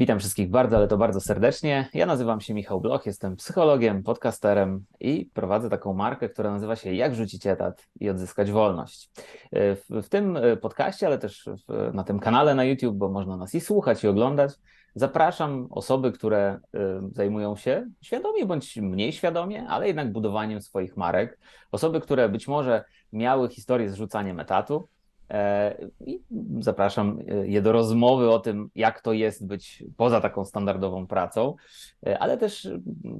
Witam wszystkich bardzo, ale to bardzo serdecznie. Ja nazywam się Michał Bloch, jestem psychologiem, podcasterem i prowadzę taką markę, która nazywa się Jak rzucić etat i odzyskać wolność. E, w, w tym e, podcaście, ale też w, na tym kanale na YouTube, bo można nas i słuchać, i oglądać, zapraszam osoby, które e, zajmują się świadomie bądź mniej świadomie, ale jednak budowaniem swoich marek. Osoby, które być może miały historię z rzucaniem etatu, E, I zapraszam e, je do rozmowy o tym, jak to jest być poza taką standardową pracą, e, ale też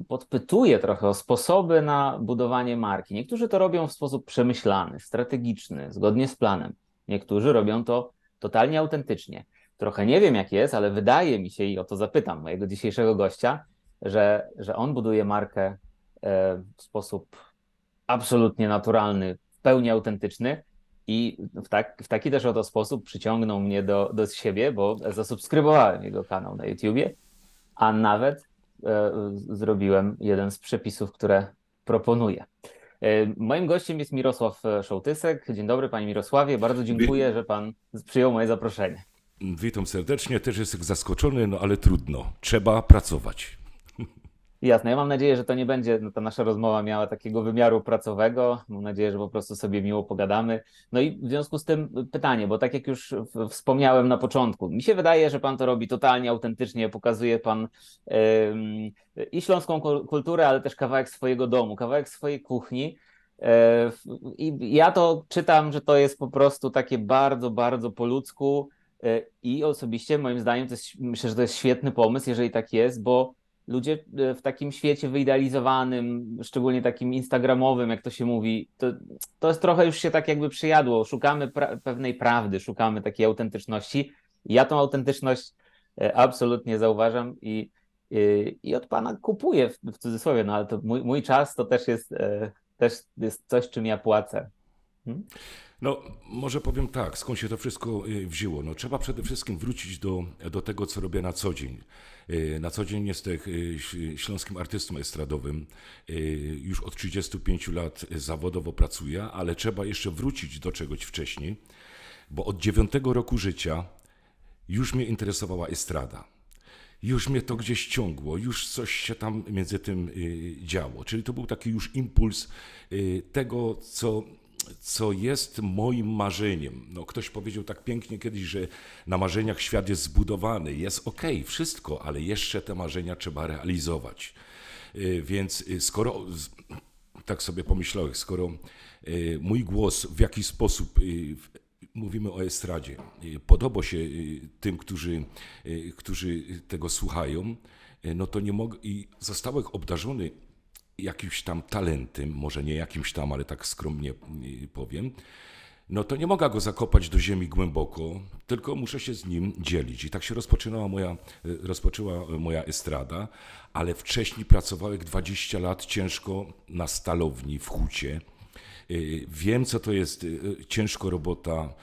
podpytuję trochę o sposoby na budowanie marki. Niektórzy to robią w sposób przemyślany, strategiczny, zgodnie z planem. Niektórzy robią to totalnie autentycznie. Trochę nie wiem, jak jest, ale wydaje mi się, i o to zapytam mojego dzisiejszego gościa, że, że on buduje markę w sposób absolutnie naturalny, w pełni autentyczny i w, tak, w taki też oto sposób przyciągnął mnie do, do siebie, bo zasubskrybowałem jego kanał na YouTubie, a nawet e, zrobiłem jeden z przepisów, które proponuję. E, moim gościem jest Mirosław e, Szołtysek. Dzień dobry, panie Mirosławie. Bardzo dziękuję, że pan przyjął moje zaproszenie. Witam serdecznie. Też jestem zaskoczony, no ale trudno. Trzeba pracować. Jasne, ja mam nadzieję, że to nie będzie, no, ta nasza rozmowa miała takiego wymiaru pracowego. Mam nadzieję, że po prostu sobie miło pogadamy. No i w związku z tym pytanie, bo tak jak już wspomniałem na początku, mi się wydaje, że pan to robi totalnie autentycznie, pokazuje pan yy, i śląską kulturę, ale też kawałek swojego domu, kawałek swojej kuchni. E, I ja to czytam, że to jest po prostu takie bardzo, bardzo po ludzku. E, I osobiście moim zdaniem to jest, myślę, że to jest świetny pomysł, jeżeli tak jest, bo ludzie e, w takim świecie wyidealizowanym, szczególnie takim instagramowym, jak to się mówi, to, to jest trochę już się tak jakby przyjadło. Szukamy pra pewnej prawdy, szukamy takiej autentyczności. Ja tą autentyczność e, absolutnie zauważam i, i, e, i od pana kupuję w, w, cudzysłowie, no ale to mój, mój czas to też jest, też jest coś, czym ja płacę. Hmm? No, może powiem tak, skąd się to wszystko y, wzięło. No, trzeba przede wszystkim wrócić do, do tego, co robię na co dzień. Y, na co dzień jestem y, śląskim artystą estradowym. Już od 35 lat zawodowo pracuję, ale trzeba jeszcze wrócić do czegoś wcześniej, bo od 9 roku życia już mnie interesowała estrada już mnie to gdzieś ciągło, już coś się tam między tym działo. Czyli to był taki już impuls tego, co co jest moim marzeniem. No, ktoś powiedział tak pięknie kiedyś, że na marzeniach świat jest zbudowany. Jest ok, wszystko, ale jeszcze te marzenia trzeba realizować. Y, więc y, skoro, tak sobie pomyślałem, skoro y, mój głos w jakiś sposób mówimy o estradzie. Podoba się tym, którzy, którzy tego słuchają, no to nie mogę i zostałem obdarzony jakimś tam talentem, może nie jakimś tam, ale tak skromnie y, powiem, no to nie mogę go zakopać do ziemi głęboko, tylko muszę się z nim dzielić. I tak się rozpoczynała moja, y, rozpoczęła y, moja estrada, ale wcześniej pracowałem 20 lat ciężko na stalowni w hucie Y, wiem, co to jest y, y, ciężko robota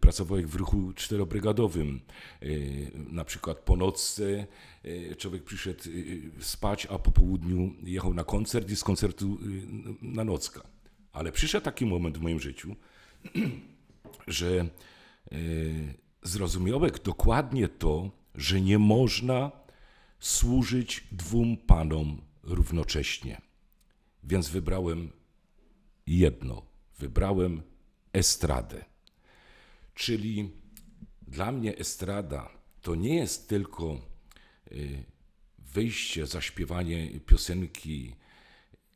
pracowałek w ruchu czterobrygadowym. Na przykład po nocce człowiek przyszedł spać, a po południu jechał na koncert i z koncertu na nocka. Ale przyszedł taki moment w moim życiu, że zrozumiałem dokładnie to, że nie można służyć dwóm panom równocześnie. Więc wybrałem jedno. Wybrałem estradę. Czyli dla mnie estrada to nie jest tylko y, wyjście, zaśpiewanie piosenki.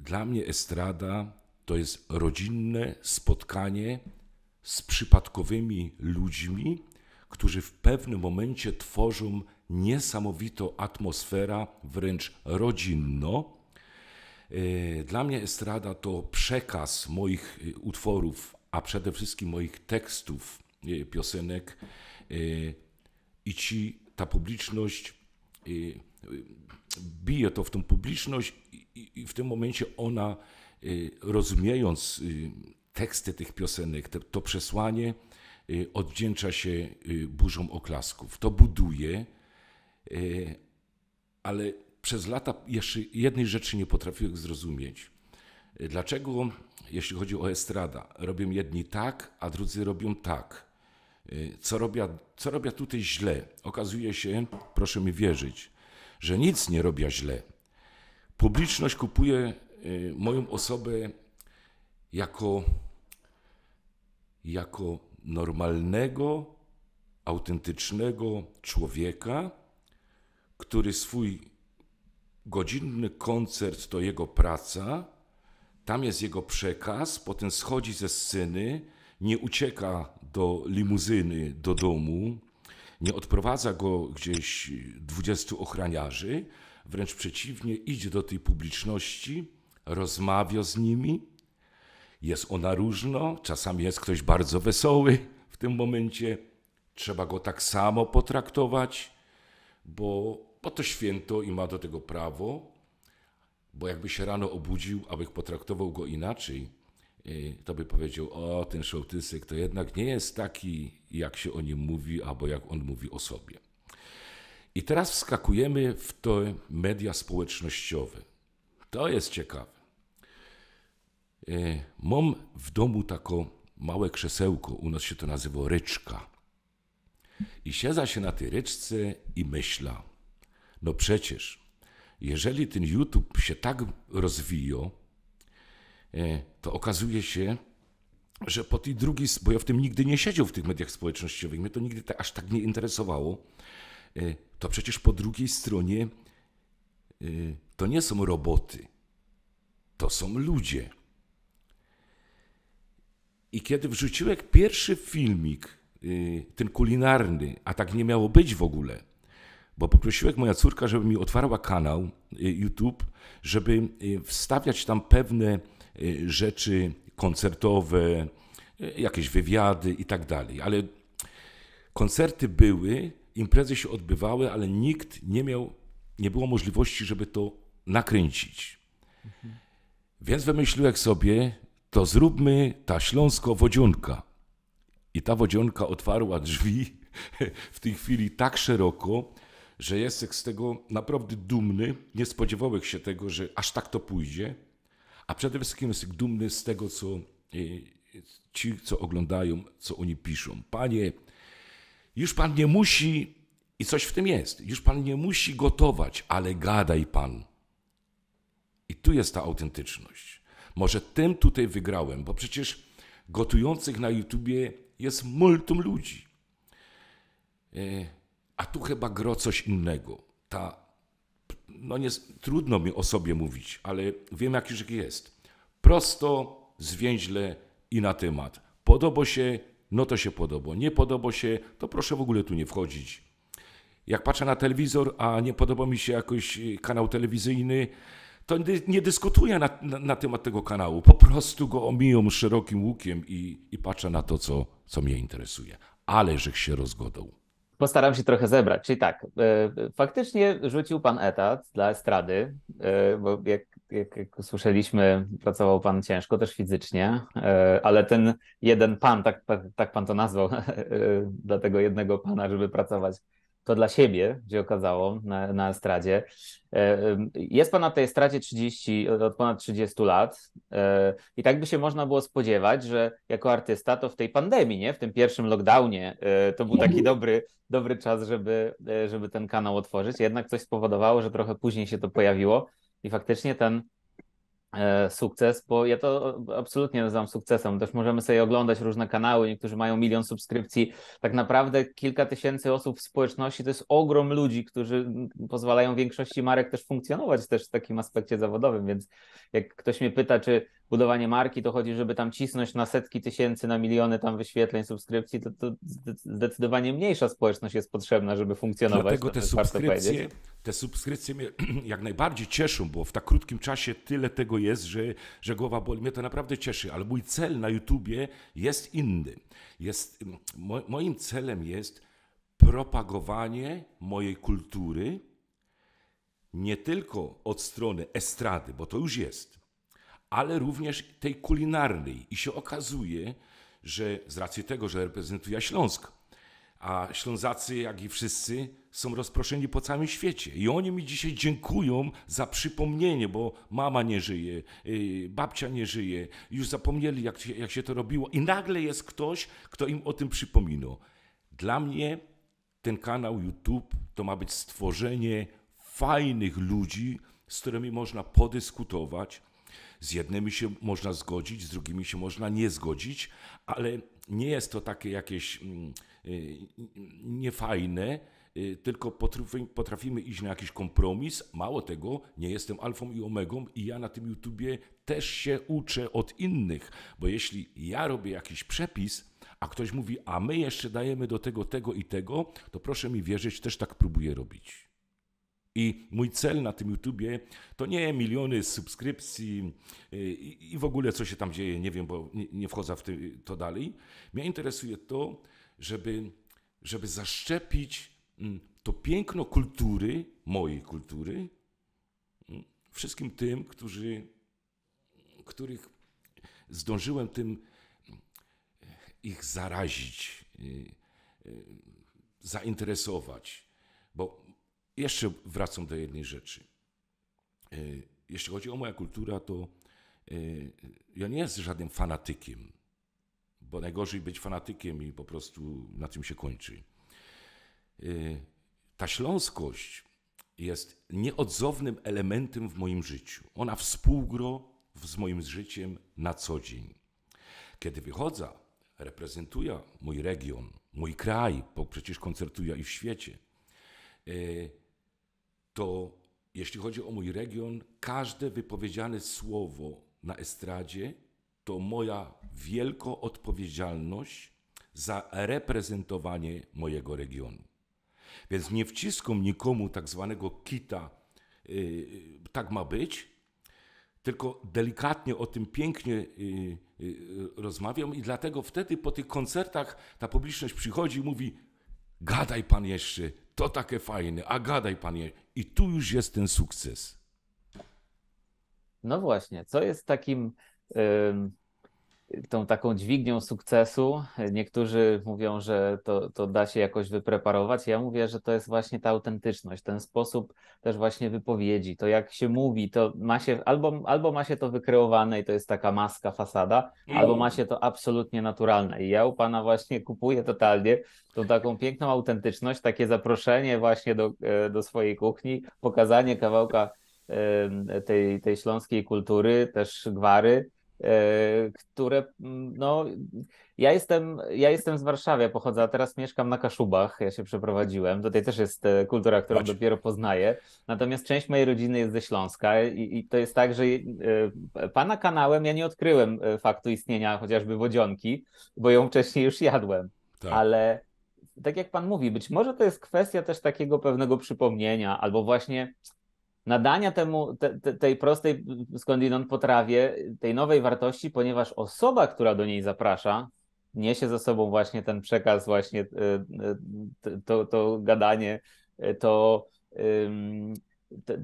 Dla mnie estrada to jest rodzinne spotkanie z przypadkowymi ludźmi, którzy w pewnym momencie tworzą niesamowitą atmosferę, wręcz rodzinno, Y, dla mnie estrada to przekaz moich y, utworów, a przede wszystkim moich tekstów, y, piosenek i ci ta publiczność bije to w tą publiczność i w tym momencie ona rozumiejąc teksty tych piosenek, to przesłanie oddzięcza się burzą oklasków. To buduje, ale przez lata jeszcze jednej rzeczy nie potrafiłem zrozumieć. Dlaczego, jeśli chodzi o estrada, robią jedni tak, a drudzy robią tak? Y, co robią? co robią tutaj źle? Okazuje się, proszę mi wierzyć, że nic nie robią źle. Publiczność kupuje y, moją osobę jako, jako normalnego, autentycznego człowieka, który swój godzinny koncert to jego praca, tam jest jego przekaz, potem schodzi ze sceny, nie ucieka do limuzyny do domu, nie odprowadza go gdzieś 20 ochraniarzy, wręcz przeciwnie, idzie do tej publiczności, rozmawia z nimi. Jest ona różna, czasami jest ktoś bardzo wesoły w tym momencie, trzeba go tak samo potraktować, bo bo to święto i ma do tego prawo, bo jakby się rano obudził, abych potraktował go inaczej, y, to by powiedział, o ten szołtysek to jednak nie jest taki, jak się o nim mówi, albo jak on mówi o sobie. I teraz wskakujemy w te media społecznościowe. To jest ciekawe. Y, mam w domu taką małe krzesełko, u nas się to nazywa ryczka. I siedza się na tej ryczce i myśla. No przecież, jeżeli ten YouTube się tak rozwijał, e, to okazuje się, że po tej drugiej, bo ja w tym nigdy nie siedział w tych mediach społecznościowych, mnie to nigdy tak, aż tak nie interesowało, e, to przecież po drugiej stronie e, to nie są roboty, to są ludzie. I kiedy wrzuciłem pierwszy filmik, ten kulinarny, a tak nie miało być w ogóle, bo poprosiłem moja córka, żeby mi otwarła kanał e, YouTube, żeby e, wstawiać tam pewne e, rzeczy koncertowe, jakieś wywiady i tak dalej. Ale koncerty były, imprezy się odbywały, ale nikt nie miał, nie było możliwości, żeby to nakręcić. Mhm. Więc wymyśliłem sobie, to zróbmy ta śląsko-wodzionka. I ta wodzionka otwarła drzwi w tej chwili tak szeroko, że jestem z tego naprawdę dumny. Nie spodziewałem się tego, że aż tak to pójdzie. A przede wszystkim jestem dumny z tego, co y, ci, co oglądają, co oni piszą. Panie, już pan nie musi, i coś w tym jest, już pan nie musi gotować, ale gadaj pan. I tu jest ta autentyczność. Może tym tutaj wygrałem, bo przecież gotujących na YouTubie jest multum ludzi. Y, a tu chyba gro coś innego. Ta, no nie, trudno mi o sobie mówić, ale wiem jak już jest. Prosto, zwięźle i na temat. Podoba się, no to się podoba. Nie podoba się, to proszę w ogóle tu nie wchodzić. Jak patrzę na telewizor, a nie podoba mi się jakoś y, kanał telewizyjny, to nie dyskutuję na, na, na temat tego kanału. Po prostu go omijam szerokim łukiem i, i patrzę na to, co, co mnie interesuje. Ale żech się rozgodał. Postaram się trochę zebrać. Czyli tak, e, faktycznie rzucił pan etat dla estrady, e, bo jak, jak, jak pracował pan ciężko, też fizycznie, e, ale ten jeden pan, tak, tak, tak pan to nazwał, dla tego jednego pana, żeby pracować to dla siebie się okazało na, na estradzie. E, jest pan na tej estradzie 30, od ponad 30 lat e, i tak by się można było spodziewać, że jako artysta to w tej pandemii, nie? w tym pierwszym lockdownie, e, to był taki dobry, dobry czas, żeby, żeby ten kanał otworzyć. Jednak coś spowodowało, że trochę później się to pojawiło i faktycznie ten E, sukces, bo ja to absolutnie nazywam sukcesem. Też możemy sobie oglądać różne kanały, niektórzy mają milion subskrypcji. Tak naprawdę kilka tysięcy osób w społeczności to jest ogrom ludzi, którzy pozwalają większości marek też funkcjonować też w takim aspekcie zawodowym, więc jak ktoś mnie pyta, czy budowanie marki, to chodzi, żeby tam cisnąć na setki tysięcy, na miliony tam wyświetleń, subskrypcji, to, to zdecydowanie mniejsza społeczność jest potrzebna, żeby funkcjonować. Dlatego no, te subskrypcje, te subskrypcje mnie jak najbardziej cieszą, bo w tak krótkim czasie tyle tego jest, że, że głowa boli. Mnie to naprawdę cieszy, ale mój cel na YouTubie jest inny. Jest, mo, moim celem jest propagowanie mojej kultury nie tylko od strony estrady, bo to już jest, ale również tej kulinarnej. I się okazuje, że z racji tego, że reprezentuje Śląsk, a Ślązacy, jak i wszyscy, są rozproszeni po całym świecie. I oni mi dzisiaj dziękują za przypomnienie, bo mama nie żyje, y, babcia nie żyje, już zapomnieli, jak się, jak się to robiło. I nagle jest ktoś, kto im o tym przypominał. Dla mnie ten kanał YouTube to ma być stworzenie fajnych ludzi, z którymi można podyskutować, z jednymi się można zgodzić, z drugimi się można nie zgodzić, ale nie jest to takie jakieś mm, y, niefajne, y, tylko potrafimy iść na jakiś kompromis. Mało tego, nie jestem alfą i omegą i ja na tym YouTubie też się uczę od innych, bo jeśli ja robię jakiś przepis, a ktoś mówi, a my jeszcze dajemy do tego, tego i tego, to proszę mi wierzyć, też tak próbuję robić. I mój cel na tym YouTubie to nie miliony subskrypcji e, i, w ogóle co się tam dzieje, nie wiem, bo nie, nie wchodzę w to dalej. Mnie interesuje to, żeby, żeby zaszczepić mm, to piękno kultury, mojej kultury, mm, wszystkim tym, którzy, których zdążyłem tym mm, ich zarazić, e, e, zainteresować. Bo jeszcze wracam do jednej rzeczy. E, jeśli chodzi o moją kulturę, to e, ja nie jestem żadnym fanatykiem, bo najgorzej być fanatykiem i po prostu na tym się kończy. E, ta śląskość jest nieodzownym elementem w moim życiu. Ona współgro z moim życiem na co dzień. Kiedy wychodzę, reprezentuję mój region, mój kraj, bo przecież koncertuję i w świecie, to jeśli chodzi o mój region, każde wypowiedziane słowo na estradzie to moja wielka odpowiedzialność za reprezentowanie mojego regionu. Więc nie wciskam nikomu tak zwanego kita, yy, tak ma być, tylko delikatnie o tym pięknie yy, yy, rozmawiam i dlatego wtedy po tych koncertach ta publiczność przychodzi i mówi gadaj pan jeszcze, to takie fajne, a gadaj panie. I tu już jest ten sukces. No właśnie, co jest takim tą taką dźwignią sukcesu. Niektórzy mówią, że to, to da się jakoś wypreparować. Ja mówię, że to jest właśnie ta autentyczność, ten sposób też właśnie wypowiedzi, to jak się mówi, to ma się albo, albo ma się to wykreowane i to jest taka maska, fasada, mm. albo ma się to absolutnie naturalne. I ja u pana właśnie kupuję totalnie tą taką piękną autentyczność, takie zaproszenie właśnie do, e, do swojej kuchni, pokazanie kawałka tej, tej śląskiej kultury, też gwary E, które mm, no, ja jestem, ja jestem z Warszawy, pochodzę, a teraz mieszkam na Kaszubach, ja się przeprowadziłem, tutaj też jest e, kultura, którą Chodź. dopiero poznaję, natomiast część mojej rodziny jest ze Śląska i, i, to jest tak, że e, pana kanałem ja nie odkryłem faktu istnienia chociażby wodzionki, bo ją wcześniej już jadłem, tak. ale tak jak pan mówi, być może to jest kwestia też takiego pewnego przypomnienia albo właśnie nadania temu, te, te, tej prostej skądinąd potrawie, tej nowej wartości, ponieważ osoba, która do niej zaprasza, niesie ze sobą właśnie ten przekaz, właśnie e, e, to, to gadanie, e, to,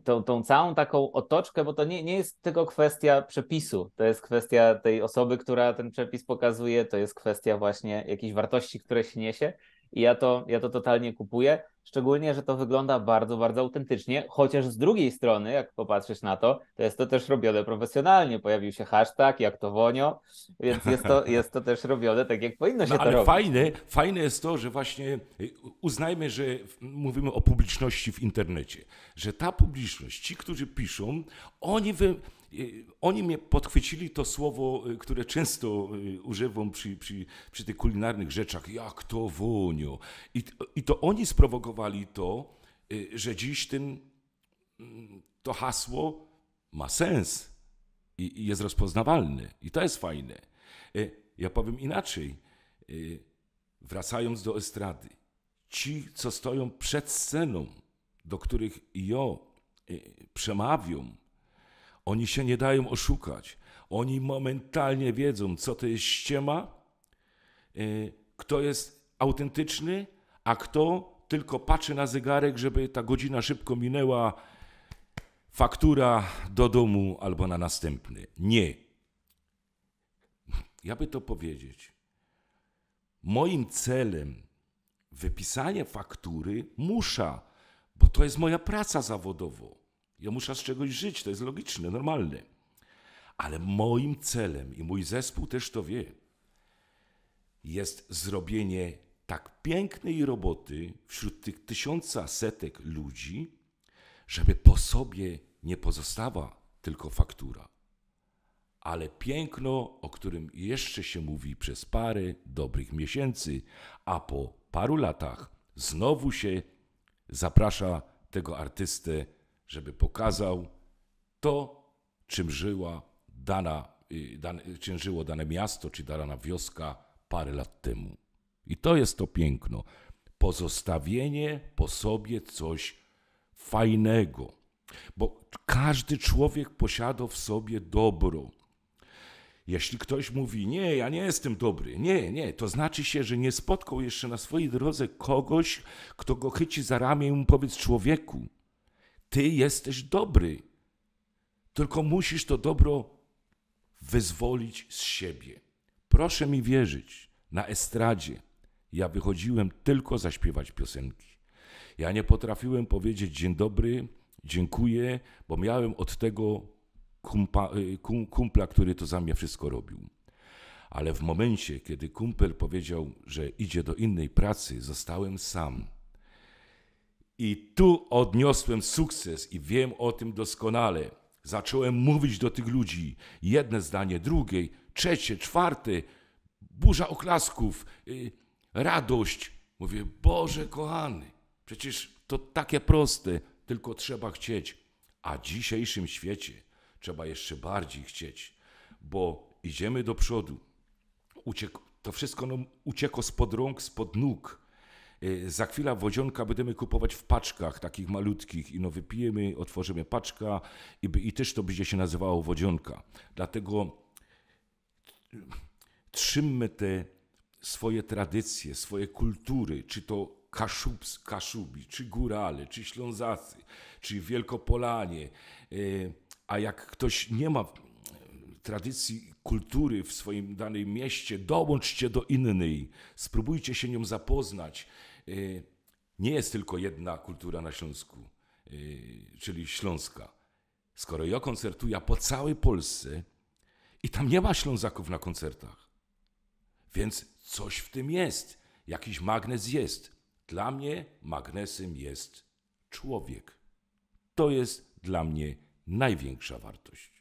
to, tą całą taką otoczkę, bo to nie, nie jest tylko kwestia przepisu, to jest kwestia tej osoby, która ten przepis pokazuje, to jest kwestia właśnie jakichś wartości, które się niesie. I ja to, ja to totalnie kupuję. Szczególnie, że to wygląda bardzo, bardzo autentycznie, chociaż z drugiej strony, jak popatrzysz na to, to jest to też robione profesjonalnie. Pojawił się hashtag, jak to wonio, więc jest to, jest to też robione tak, jak powinno się no, to ale robić. Fajne, fajne jest to, że właśnie y, uznajmy, że mówimy o publiczności w internecie, że ta publiczność, ci, którzy piszą, oni wy, Y, oni mnie podchwycili to słowo, y, które często y, używam przy, przy, przy tych kulinarnych rzeczach, jak to wonio. I, I to oni sprowokowali to, że dziś ten, mm, to hasło ma sens i, i jest rozpoznawalny. I to jest fajne. Ja powiem inaczej, wracając do estrady. Ci, co stoją przed sceną, do których ja przemawiam, oni się nie dają oszukać. Oni momentalnie wiedzą, co to jest ściema, y, kto jest autentyczny, a kto tylko patrzy na zegarek, żeby ta godzina szybko minęła, faktura do domu albo na następny. Nie. Ja by to powiedzieć. Moim celem wypisanie faktury musza, bo to jest moja praca zawodowo. Ja muszę z czegoś żyć, to jest logiczne, normalne. Ale moim celem, i mój zespół też to wie, jest zrobienie tak pięknej roboty wśród tych tysiąca setek ludzi, żeby po sobie nie pozostała tylko faktura, ale piękno, o którym jeszcze się mówi przez parę dobrych miesięcy, a po paru latach znowu się zaprasza tego artystę żeby pokazał to, czym żyła dana, y, dan, czym żyło dane miasto czy dana wioska parę lat temu. I to jest to piękno. Pozostawienie po sobie coś fajnego. Bo każdy człowiek posiada w sobie dobro. Jeśli ktoś mówi, nie, ja nie jestem dobry, nie, nie, to znaczy się, że nie spotkał jeszcze na swojej drodze kogoś, kto go chyci za ramię i mu powiedz, człowieku, ty jesteś dobry, tylko musisz to dobro wyzwolić z siebie. Proszę mi wierzyć, na estradzie ja wychodziłem tylko zaśpiewać piosenki. Ja nie potrafiłem powiedzieć dzień dobry, dziękuję, bo miałem od tego kumpa, y, kum, kumpla, który to za mnie wszystko robił. Ale w momencie, kiedy kumpel powiedział, że idzie do innej pracy, zostałem sam. I tu odniosłem sukces i wiem o tym doskonale. Zacząłem mówić do tych ludzi jedne zdanie, drugie, trzecie, czwarte. Burza oklasków, yy, radość. Mówię, Boże kochany, przecież to takie proste, tylko trzeba chcieć. A w dzisiejszym świecie trzeba jeszcze bardziej chcieć, bo idziemy do przodu. Uciek to wszystko nam uciekło spod rąk, spod nóg. Y, za chwilę wodzionka będziemy kupować w paczkach takich malutkich i no wypijemy, otworzymy paczka i, i też to będzie się nazywało wodzionka. Dlatego trzymmy te swoje tradycje, swoje kultury, czy to Kaszubs, Kaszubi, czy Górale, czy Ślązacy, czy Wielkopolanie. Y, a jak ktoś nie ma tradycji, kultury w swoim danym mieście, dołączcie do innej, spróbujcie się nią zapoznać. E, nie jest tylko jedna kultura na Śląsku, e, czyli śląska. Skoro ja koncertuję po całej Polsce i tam nie ma Ślązaków na koncertach, więc coś w tym jest, jakiś magnes jest. Dla mnie magnesem jest człowiek. To jest dla mnie największa wartość.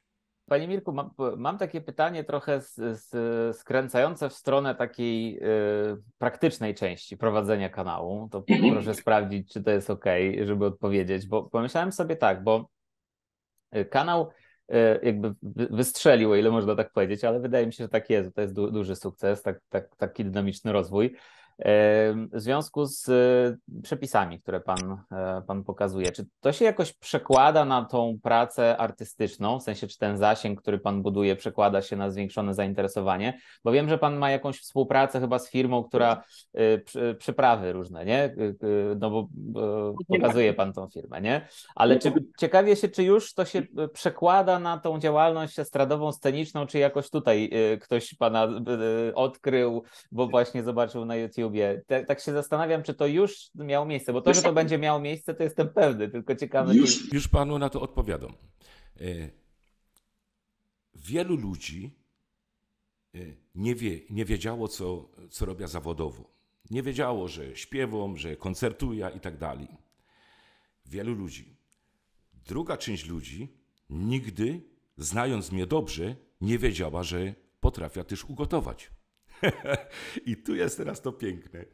Panie Mirku, mam, mam takie pytanie trochę z, z, skręcające w stronę takiej y, praktycznej części prowadzenia kanału. To mhm. proszę sprawdzić, czy to jest OK, żeby odpowiedzieć, bo pomyślałem sobie tak, bo y, kanał y, jakby wystrzelił, o ile można tak powiedzieć, ale wydaje mi się, że tak jest, to jest du duży sukces, tak, tak, taki dynamiczny rozwój. W związku z e, przepisami, które pan, e, pan pokazuje, czy to się jakoś przekłada na tą pracę artystyczną? W sensie, czy ten zasięg, który pan buduje, przekłada się na zwiększone zainteresowanie? Bo wiem, że pan ma jakąś współpracę chyba z firmą, która e, przyprawy różne, nie? No bo pokazuje pan tą firmę, nie? Ale czy, ciekawie się, czy już to się przekłada na tą działalność estradową, sceniczną, czy jakoś tutaj ktoś pana odkrył, bo właśnie zobaczył na YouTube YouTubie. Tak, tak, się zastanawiam, czy to już miało miejsce, bo to, że to będzie miało miejsce, to jestem pewny, tylko ciekawe. Już, czy... już panu na to odpowiadam. E, wielu ludzi e, nie, wie, nie wiedziało, co, co robię zawodowo. Nie wiedziało, że śpiewam, że koncertuję i tak dalej. Wielu ludzi. Druga część ludzi nigdy, znając mnie dobrze, nie wiedziała, że potrafię też ugotować. I tu jest teraz to piękne.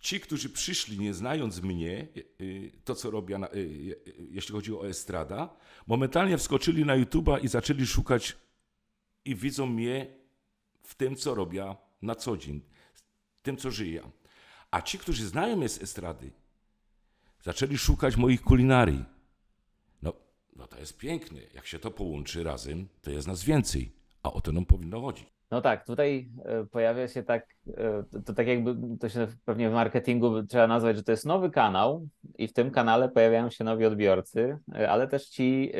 Ci, którzy przyszli nie znając mnie, y, y, to co robię, y, jeśli chodzi o estrada, momentalnie wskoczyli na YouTube'a i zaczęli szukać i widzą mnie w tym, co robię na co dzień, w tym, co żyję. A ci, którzy znają mnie z estrady, zaczęli szukać moich kulinarii. No, no to jest piękne. Jak się to połączy razem, to jest nas więcej. A o to nam powinno chodzić. No tak, tutaj e, pojawia się tak, e, to tak jakby to się pewnie w marketingu trzeba nazwać, że to jest nowy kanał i w tym kanale pojawiają się nowi odbiorcy, e, ale też ci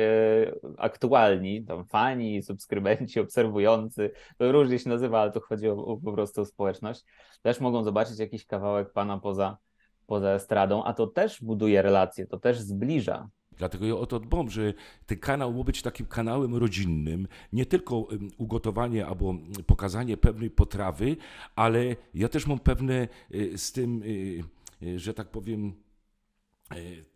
aktualni, tam fani, subskrybenci, obserwujący, różnie się nazywa, ale tu chodzi o, o po prostu o społeczność, też mogą zobaczyć jakiś kawałek pana poza, poza estradą, a to też buduje relacje, to też zbliża, Dlatego ja o to dbam, że ten kanał ma być takim kanałem rodzinnym, nie tylko ugotowanie albo pokazanie pewnej potrawy, ale ja też mam pewne e, z tym, e, e, że tak powiem,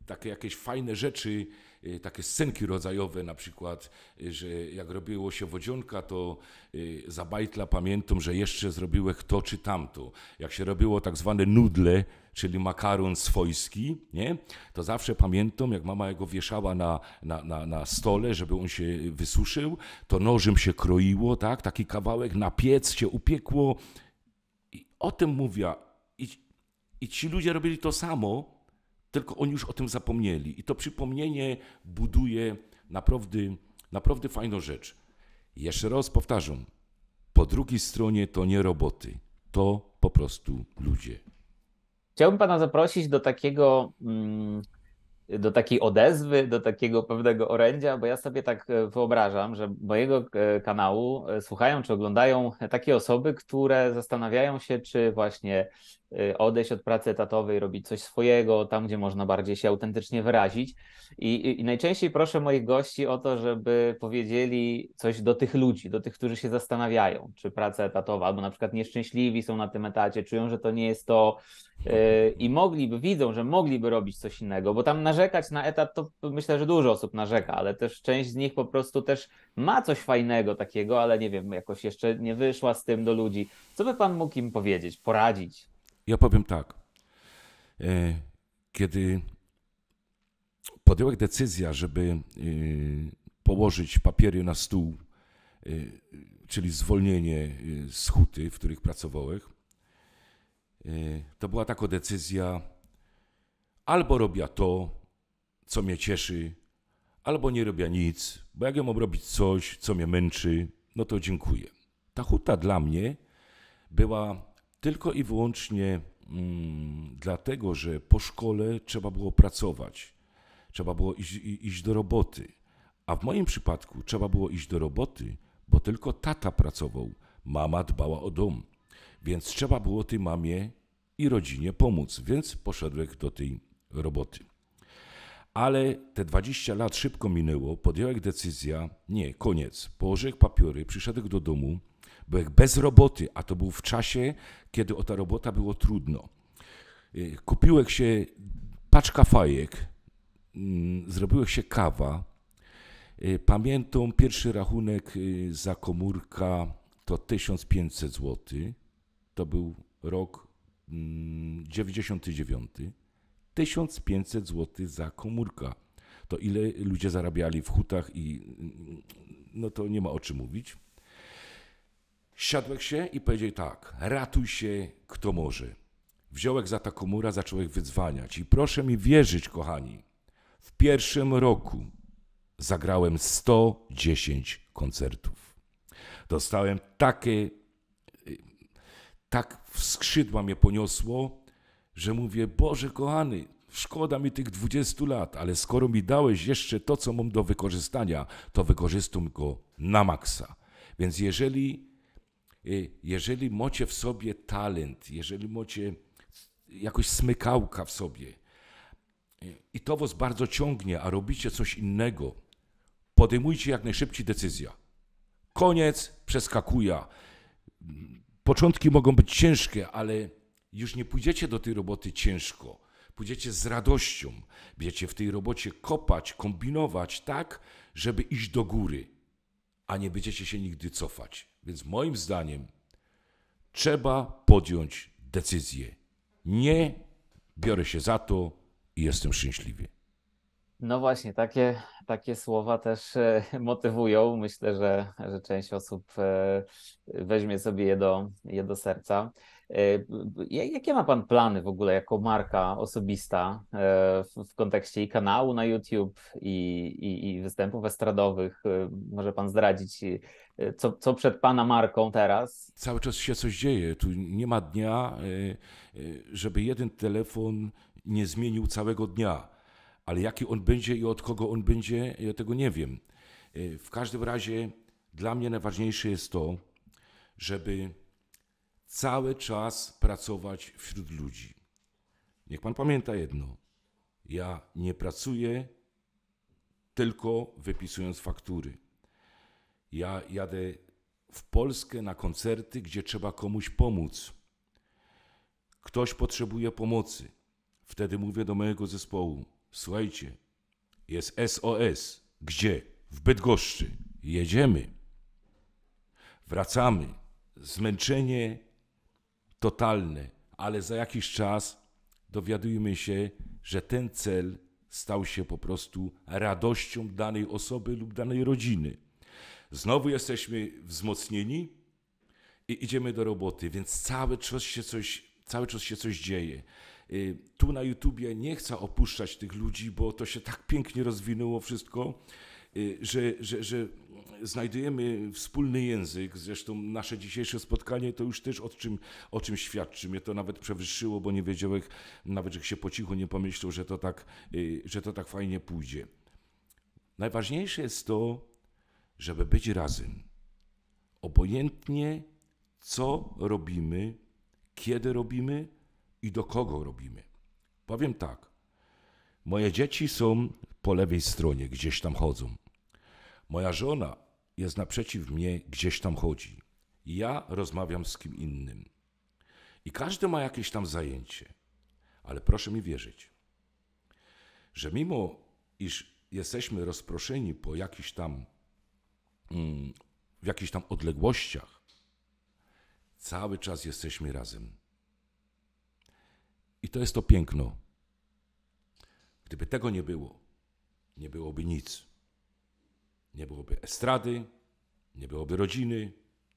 takie jakieś fajne rzeczy Y, takie scenki rodzajowe, na przykład, y, że jak robiło się wodzionka, to y, za bajtla pamiętam, że jeszcze zrobiłeś to czy tamto. Jak się robiło tak zwane nudle, czyli makaron swojski, nie? to zawsze pamiętam, jak mama go wieszała na, na, na, na stole, żeby on się wysuszył, to nożem się kroiło, tak? taki kawałek na piec się upiekło. I o tym mówię. I, I ci ludzie robili to samo, tylko oni już o tym zapomnieli. I to przypomnienie buduje naprawdę, naprawdę fajną rzecz. Jeszcze raz powtarzam, po drugiej stronie to nie roboty, to po prostu ludzie. Chciałbym pana zaprosić do takiego mm, do takiej odezwy, do takiego pewnego orędzia, bo ja sobie tak e, wyobrażam, że mojego e, kanału e, słuchają czy oglądają takie osoby, które zastanawiają się, czy właśnie Y, odejść od pracy etatowej, robić coś swojego, tam gdzie można bardziej się autentycznie wyrazić. I, i, I, najczęściej proszę moich gości o to, żeby powiedzieli coś do tych ludzi, do tych, którzy się zastanawiają, czy praca etatowa, albo na przykład nieszczęśliwi są na tym etacie, czują, że to nie jest to yy, i mogliby, widzą, że mogliby robić coś innego, bo tam narzekać na etat to myślę, że dużo osób narzeka, ale też część z nich po prostu też ma coś fajnego takiego, ale nie wiem, jakoś jeszcze nie wyszła z tym do ludzi. Co by pan mógł im powiedzieć, poradzić? Ja powiem tak. E, kiedy podjąłem decyzję, żeby e, położyć papiery na stół, e, czyli zwolnienie z huty, w których pracowałem, to była taka decyzja, albo robię to, co mnie cieszy, albo nie robię nic, bo jak ja mam robić coś, co mnie męczy, no to dziękuję. Ta huta dla mnie była tylko i wyłącznie mm, dlatego, że po szkole trzeba było pracować, trzeba było iść, iść do roboty. A w moim przypadku trzeba było iść do roboty, bo tylko tata pracował, mama dbała o dom. Więc trzeba było tej mamie i rodzinie pomóc, więc poszedłem do tej roboty. Ale te 20 lat szybko minęło, podjąłem decyzję, nie, koniec. Położyłem papiery, przyszedłem do domu, jak bez roboty, a to był w czasie, kiedy o ta robota było trudno. Y, Kupiłek się paczka fajek, mm, zrobiłek się kawa. Y, Pamiętam pierwszy rachunek y, za komórka to 1500 zł. To był rok 99. 1500 zł za komórka. To ile ludzie zarabiali w hutach i mm, no to nie ma o czym mówić. Siadłek się i powiedział tak, ratuj się kto może. Wziąłek za Takumura zacząłek ich wydzwaniać i proszę mi wierzyć, kochani, w pierwszym roku zagrałem 110 koncertów. Dostałem takie, tak w skrzydła mnie poniosło, że mówię, Boże kochany, szkoda mi tych 20 lat, ale skoro mi dałeś jeszcze to, co mam do wykorzystania, to wykorzystam go na maksa. Więc jeżeli Y, jeżeli macie w sobie talent, jeżeli macie jakoś smykałka w sobie y, i to was bardzo ciągnie, a robicie coś innego, podejmujcie jak najszybciej decyzję. Koniec, przeskakuje. Początki mogą być ciężkie, ale już nie pójdziecie do tej roboty ciężko. Pójdziecie z radością. Będziecie w tej robocie kopać, kombinować tak, żeby iść do góry, a nie będziecie się nigdy cofać. Więc moim zdaniem trzeba podjąć decyzję. Nie biorę się za to i jestem szczęśliwy. No właśnie, takie, takie słowa też e, motywują. Myślę, że, że część osób e, weźmie sobie je do, je do serca. E, jakie ma Pan plany w ogóle jako marka osobista e, w kontekście i kanału na YouTube, i, i, i występów estradowych? E, może Pan zdradzić, co, co przed Pana marką teraz? Cały czas się coś dzieje. Tu nie ma dnia, żeby jeden telefon nie zmienił całego dnia. Ale jaki on będzie i od kogo on będzie, ja tego nie wiem. W każdym razie dla mnie najważniejsze jest to, żeby cały czas pracować wśród ludzi. Niech Pan pamięta jedno: ja nie pracuję tylko wypisując faktury. Ja jadę w Polskę na koncerty, gdzie trzeba komuś pomóc. Ktoś potrzebuje pomocy. Wtedy mówię do mojego zespołu: Słuchajcie, jest SOS. Gdzie? W Bydgoszczy. Jedziemy. Wracamy. Zmęczenie, totalny, ale za jakiś czas dowiadujemy się, że ten cel stał się po prostu radością danej osoby lub danej rodziny. Znowu jesteśmy wzmocnieni i idziemy do roboty, więc cały czas się coś, cały czas się coś dzieje. Y, tu na YouTubie nie chcę opuszczać tych ludzi, bo to się tak pięknie rozwinęło wszystko, y, że, że, że znajdujemy wspólny język. Zresztą nasze dzisiejsze spotkanie to już też o czym, o czym świadczy. Mnie to nawet przewyższyło, bo nie wiedziałem, nawet że się po cichu nie pomyślał, że to tak, y, że to tak fajnie pójdzie. Najważniejsze jest to, żeby być razem. Obojętnie co robimy, kiedy robimy i do kogo robimy. Powiem tak. Moje dzieci są po lewej stronie, gdzieś tam chodzą. Moja żona jest naprzeciw mnie, gdzieś tam chodzi. Ja rozmawiam z kim innym. I każdy ma jakieś tam zajęcie. Ale proszę mi wierzyć, że mimo iż jesteśmy rozproszeni po jakichś tam, mm, w jakichś tam odległościach, cały czas jesteśmy razem. I to jest to piękno. Gdyby tego nie było, nie byłoby nic nie byłoby estrady, nie byłoby rodziny,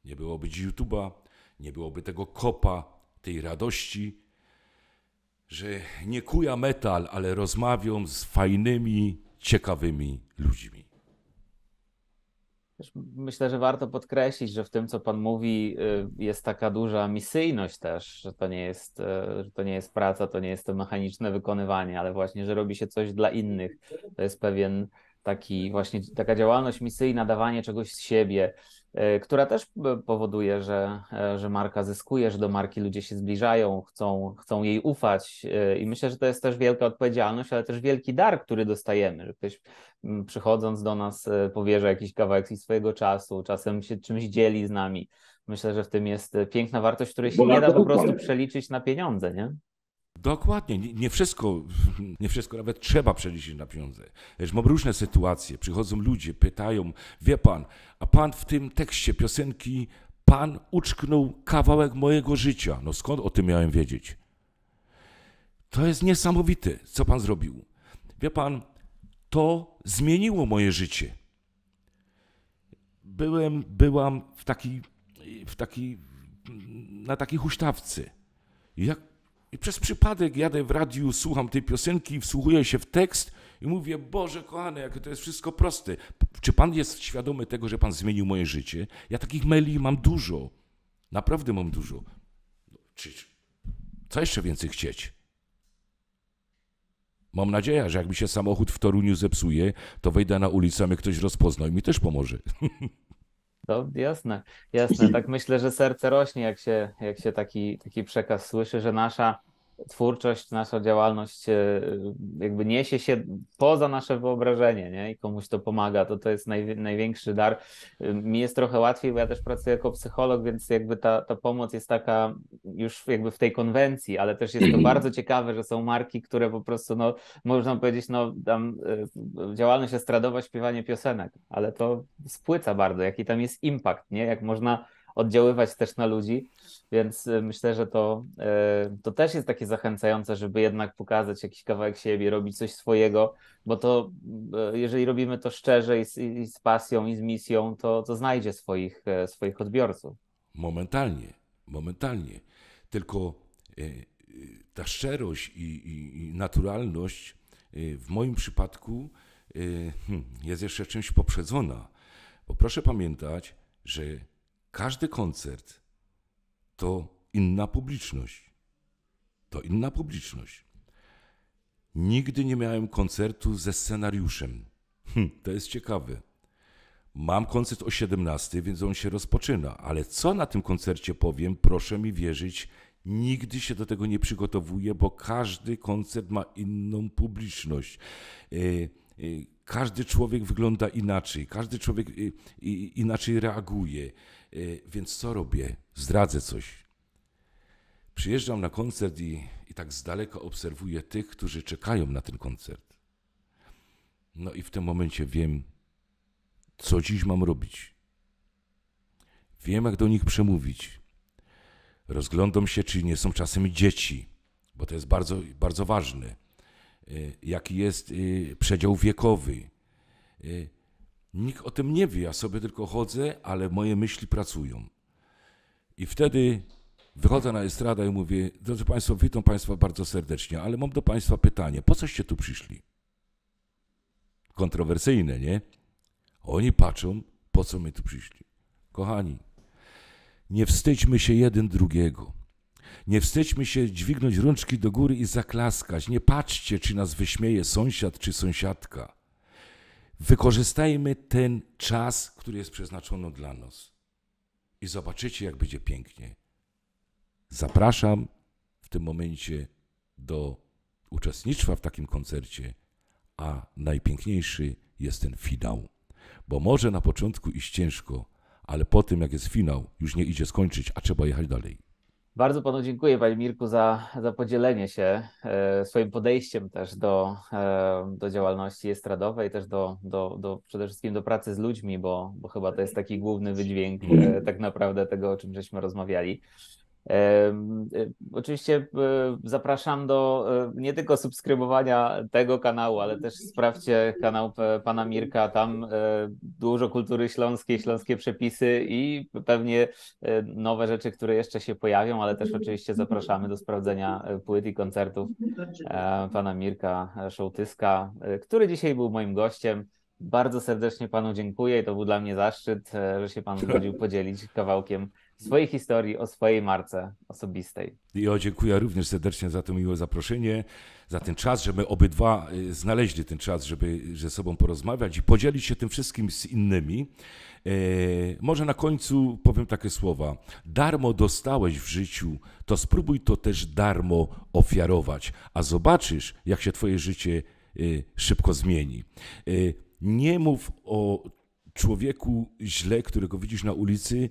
nie byłoby YouTube'a, nie byłoby tego kopa, tej radości, że nie kuja metal, ale rozmawią z fajnymi, ciekawymi ludźmi. Myślę, że warto podkreślić, że w tym, co Pan mówi, y, jest taka duża misyjność też, że to nie jest, y, że to nie jest praca, to nie jest to mechaniczne wykonywanie, ale właśnie, że robi się coś dla innych. To jest pewien taki właśnie taka działalność misyjna, dawanie czegoś z siebie, e, która też e, powoduje, że, e, że marka zyskuje, że do marki ludzie się zbliżają, chcą, chcą jej ufać. I myślę, że to jest też wielka odpowiedzialność, ale też wielki dar, który dostajemy, że ktoś przychodząc do nas powierza jakiś kawałek swojego czasu, czasem się czymś dzieli z nami. Myślę, że w tym jest piękna wartość, której się Bo nie da po prostu przeliczyć na pieniądze, nie? Dokładnie, nie, wszystko, nie wszystko nawet trzeba przeliczyć na pieniądze. Wiesz, mam różne sytuacje, przychodzą ludzie, pytają, wie pan, a pan w tym tekście piosenki, pan uczknął kawałek mojego życia. No skąd o tym miałem wiedzieć? To jest niesamowite, co pan zrobił. Wie pan, to zmieniło moje życie. Byłem, byłam w taki, w taki, na takiej huśtawce. Jak i przez przypadek jadę w radiu, słucham tej piosenki, wsłuchuję się w tekst i mówię, Boże kochany, jakie to jest wszystko proste. Czy Pan jest świadomy tego, że Pan zmienił moje życie? Ja takich maili mam dużo. Naprawdę mam dużo. Czy, co jeszcze więcej chcieć? Mam nadzieję, że jak mi się samochód w Toruniu zepsuje, to wejdę na ulicę, mnie ktoś rozpozna i mi też pomoże. To jasne, jasne. Tak myślę, że serce rośnie, jak się, jak się taki, taki przekaz słyszy, że nasza twórczość, nasza działalność e, jakby niesie się poza nasze wyobrażenie nie? i komuś to pomaga, to to jest naj, największy dar. Mi jest trochę łatwiej, bo ja też pracuję jako psycholog, więc jakby ta, ta pomoc jest taka już jakby w tej konwencji, ale też jest to mhm. bardzo ciekawe, że są marki, które po prostu, no, można powiedzieć, no, tam e, działalność estradowa, śpiewanie piosenek, ale to spłyca bardzo, jaki tam jest impact, nie? Jak można oddziaływać też na ludzi, więc y, myślę, że to, y, to też jest takie zachęcające, żeby jednak pokazać jakiś kawałek siebie, robić coś swojego, bo to y, jeżeli robimy to szczerze i z, i z pasją i z misją, to, to znajdzie swoich, swoich odbiorców. Momentalnie, momentalnie. Tylko ta szczerość i, i, i naturalność w moim przypadku hmm, jest jeszcze czymś poprzedzona. Bo proszę pamiętać, że każdy koncert to inna publiczność. To inna publiczność. Nigdy nie miałem koncertu ze scenariuszem. Hm, to jest ciekawe. Mam koncert o 17, więc on się rozpoczyna, ale co na tym koncercie powiem, proszę mi wierzyć, nigdy się do tego nie przygotowuję, bo każdy koncert ma inną publiczność. E, e, każdy człowiek wygląda inaczej, każdy człowiek e, inaczej reaguje. Y, więc co robię? Zdradzę coś. Przyjeżdżam na koncert i, i tak z daleka obserwuję tych, którzy czekają na ten koncert. No i w tym momencie wiem, co dziś mam robić. Wiem, jak do nich przemówić. Rozglądam się, czy nie są czasem dzieci, bo to jest bardzo, bardzo ważne. Y, jaki jest y, przedział wiekowy Nikt o tym nie wie, ja sobie tylko chodzę, ale moje myśli pracują. I wtedy wychodzę na estradę i mówię, drodzy Państwo, witam Państwa bardzo serdecznie, ale mam do Państwa pytanie, po coście tu przyszli? Kontrowersyjne, nie? Oni patrzą, po co my tu przyszli. Kochani, nie wstydźmy się jeden drugiego. Nie wstydźmy się dźwignąć rączki do góry i zaklaskać. Nie patrzcie, czy nas wyśmieje sąsiad czy sąsiadka. Wykorzystajmy ten czas, który jest przeznaczony dla nas. I zobaczycie, jak będzie pięknie. Zapraszam w tym momencie do uczestnictwa w takim koncercie, a najpiękniejszy jest ten finał. Bo może na początku iść ciężko, ale po tym, jak jest finał, już nie idzie skończyć, a trzeba jechać dalej. Bardzo panu dziękuję, panie Mirku, za, za podzielenie się e, swoim podejściem też do, e, do działalności estradowej, też do, do, do przede wszystkim do pracy z ludźmi, bo, bo chyba to jest taki główny wydźwięk e, tak naprawdę tego, o czym żeśmy rozmawiali. E, oczywiście e, zapraszam do e, nie tylko subskrybowania tego kanału, ale też sprawdźcie kanał pana Mirka. Tam dużo kultury śląskiej, śląskie przepisy i pewnie nowe rzeczy, które jeszcze się pojawią, ale też oczywiście zapraszamy do sprawdzenia płyt i koncertów pana Mirka Szołtyska, który dzisiaj był moim gościem. Bardzo serdecznie panu dziękuję. To był dla mnie zaszczyt, że się pan zgodził podzielić kawałkiem swojej historii, o swojej marce osobistej. Ja dziękuję również serdecznie za to miłe zaproszenie, za ten czas, że my obydwa y, znaleźli ten czas, żeby ze sobą porozmawiać i podzielić się tym wszystkim z innymi. E, może na końcu powiem takie słowa. Darmo dostałeś w życiu, to spróbuj to też darmo ofiarować, a zobaczysz, jak się twoje życie y, szybko zmieni. E, nie mów o człowieku źle, którego widzisz na ulicy,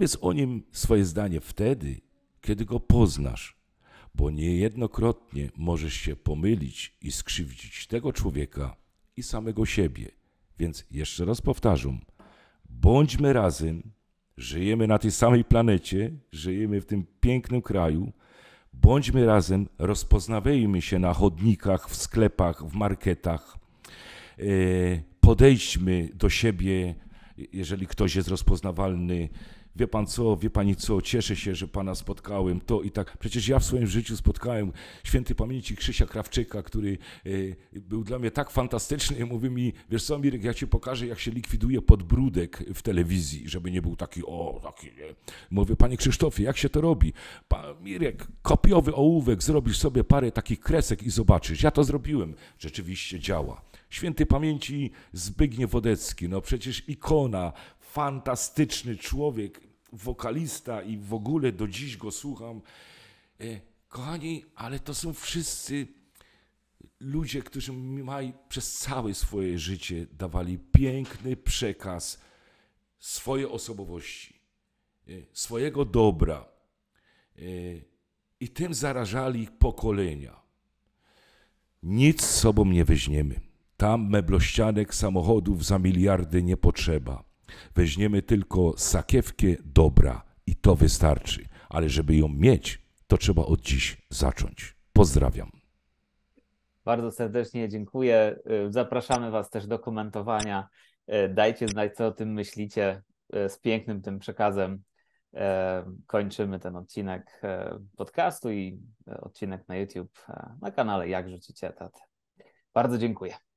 Powiedz o nim swoje zdanie wtedy, kiedy go poznasz, bo niejednokrotnie możesz się pomylić i skrzywdzić tego człowieka i samego siebie. Więc jeszcze raz powtarzam: bądźmy razem, żyjemy na tej samej planecie, żyjemy w tym pięknym kraju. Bądźmy razem, rozpoznawajmy się na chodnikach, w sklepach, w marketach. E, podejdźmy do siebie, jeżeli ktoś jest rozpoznawalny wie pan co, wie pani co, cieszę się, że pana spotkałem, to i tak. Przecież ja w swoim życiu spotkałem świętej pamięci Krzysia Krawczyka, który e, był dla mnie tak fantastyczny, mówił mi, wiesz co Mirek, ja ci pokażę, jak się likwiduje podbródek w telewizji, żeby nie był taki, o, taki, nie. Mówię, panie Krzysztofie, jak się to robi? Pan Mirek, kopiowy ołówek, zrobisz sobie parę takich kresek i zobaczysz. Ja to zrobiłem. Rzeczywiście działa świętej pamięci Zbigniew Wodecki, no przecież ikona fantastyczny człowiek, wokalista i w ogóle do dziś go słucham. E, kochani, ale to są wszyscy ludzie, którzy mi przez całe swoje życie dawali piękny przekaz swojej osobowości, e, swojego dobra e, i tym zarażali pokolenia. Nic z sobą nie weźmiemy. Tam meblościanek, samochodów za miliardy nie potrzeba. Weźmiemy tylko sakiewkę dobra i to wystarczy, ale żeby ją mieć, to trzeba od dziś zacząć. Pozdrawiam. Bardzo serdecznie dziękuję. Y, zapraszamy Was też do komentowania. Y, dajcie znać, co o tym myślicie. Y, z pięknym tym przekazem kończymy ten odcinek podcastu i odcinek na YouTube na kanale Jak Rzucić Etat. Bardzo dziękuję.